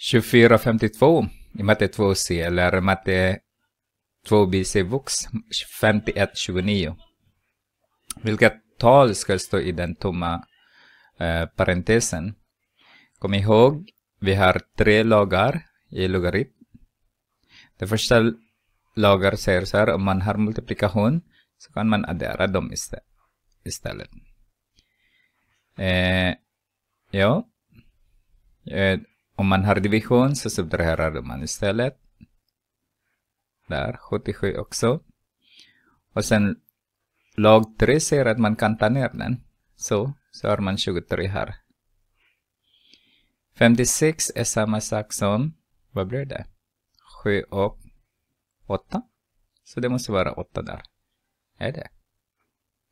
2452 i matte 2C eller matte 2BC Vux 5129. Vilket tal ska stå i den tomma eh, parentesen? Kom ihåg, vi har tre lagar i logaritm. Det första lagar säger så här, om man har multiplikation så kan man addera dem istället. Eh, ja. Eh, om man har division så subtraherar man istället. Där, 77 också. Och sen log 3 säger att man kan ta ner den. Så, så har man 23 här. 56 är samma sak som, vad blir det? 7 och 8. Så det måste vara 8 där. Är det?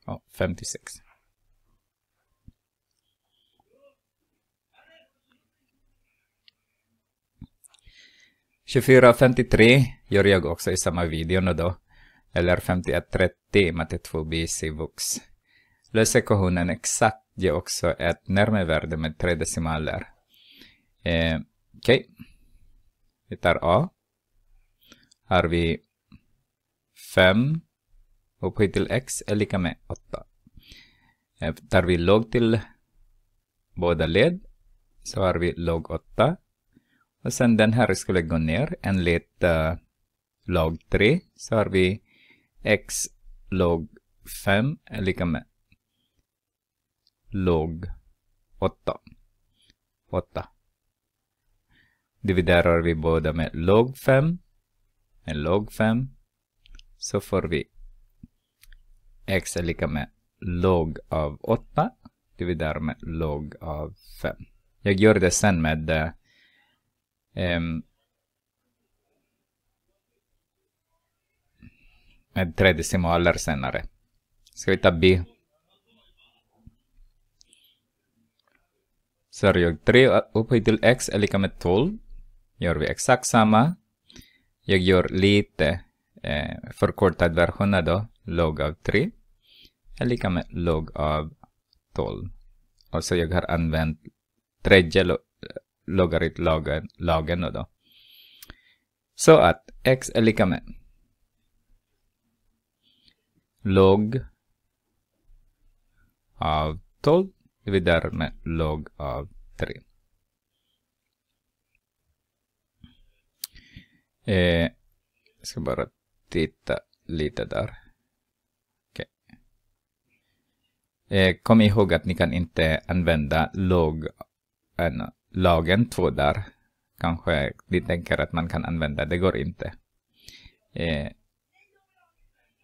Ja, 56. 24.53 gör jag också i samma video nu då. Eller 51.30 matte 2b C-vux. Löser equationen exakt ger också ett närmevärde med tre decimaler. Eh, Okej. Okay. Vi tar A. Har vi 5 upphöjt till x är lika med 8. Eh, tar vi log till båda led så har vi log 8 och sen den här skulle gå ner enligt uh, eh, log 3. Så har vi x log 5 är lika med log 8. 8. Dividerar vi båda med log 5. Med log 5. Så får vi x är lika med log av 8. Dividerar med log av 5. Jag gör det sen med eh, med tre decimaler senare. Ska vi ta B? jag 3 upphöjt till x är lika med 12. Gör vi exakt samma. Jag gör lite eh, förkortad version då. Log av 3 är lika med log av 12. så alltså, jag har använt tredje logaritmlagen lagen då. Så att x är lika med log av 12 dividerat med log av 3. Eh, jag ska bara titta lite där. Okay. Eh, kom ihåg att ni kan inte använda log, en, lagen två där. Kanske de tänker att man kan använda, det går inte. Eh,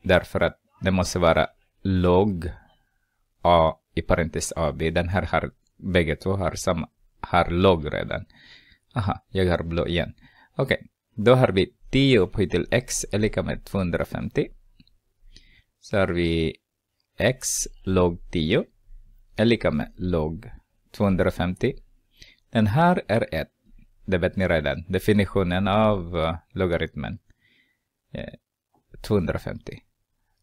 därför att det måste vara log A i parentes AB. Den här har, bägge två har, samma, har log redan. Aha, jag har blå igen. Okej, okay. då har vi 10 upphöjt till x är lika med 250. Så har vi x log 10 är lika med log 250 den här är 1. Det vet ni redan. Definitionen av eh, logaritmen. Eh, 250.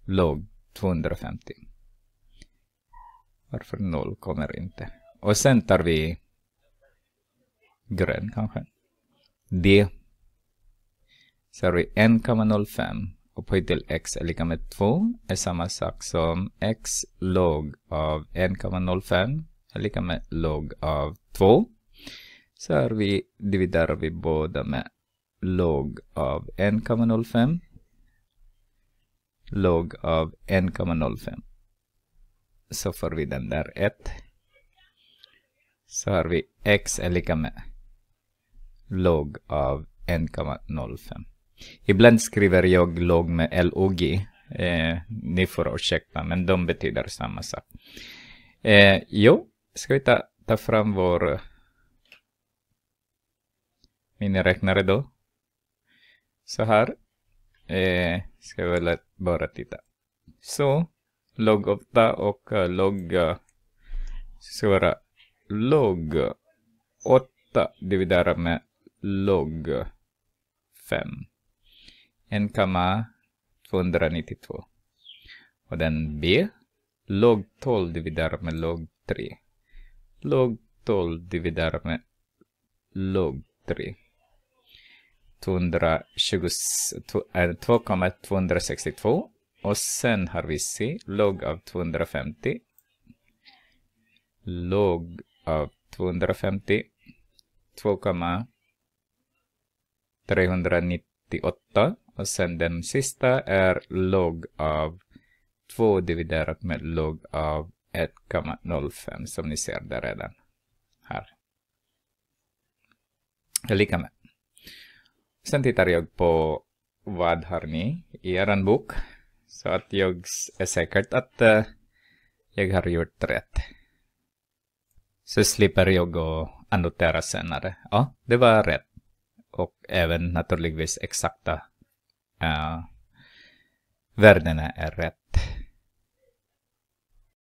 Log 250. Varför 0 kommer inte? Och sen tar vi grön kanske. D. Så har vi 1,05 och på till x är lika med 2 är samma sak som x log av 1,05 är lika med log av 2. Så här vi dividerar vi båda med log av 1,05 log av 1,05 så får vi den där 1 så har vi x är lika med log av 1,05 ibland skriver jag log med log eh, ni får ursäkta men de betyder samma sak eh, jo, ska vi ta, ta fram vår miniräknare då. Så här. Eh, ska vi bara titta. Så, log 8 och eh, log... Uh, eh, ska vara log 8 dividerat med log 5. 1,292. Och den B, log 12 dividerat med log 3. Log 12 dividerat med log 3. 2,262 eh, och sen har vi C, log av 250. Log av 250, 2,398 och sen den sista är log av 2 dividerat med log av 1,05 som ni ser där redan här. Det är lika med Santi Taryog po vadharni iaran bok så att jag är säkert att uh, jag har gjort rätt. Så slipper jag att annotera senare. Ja, det var rätt. Och även naturligtvis exakta uh, värdena är rätt.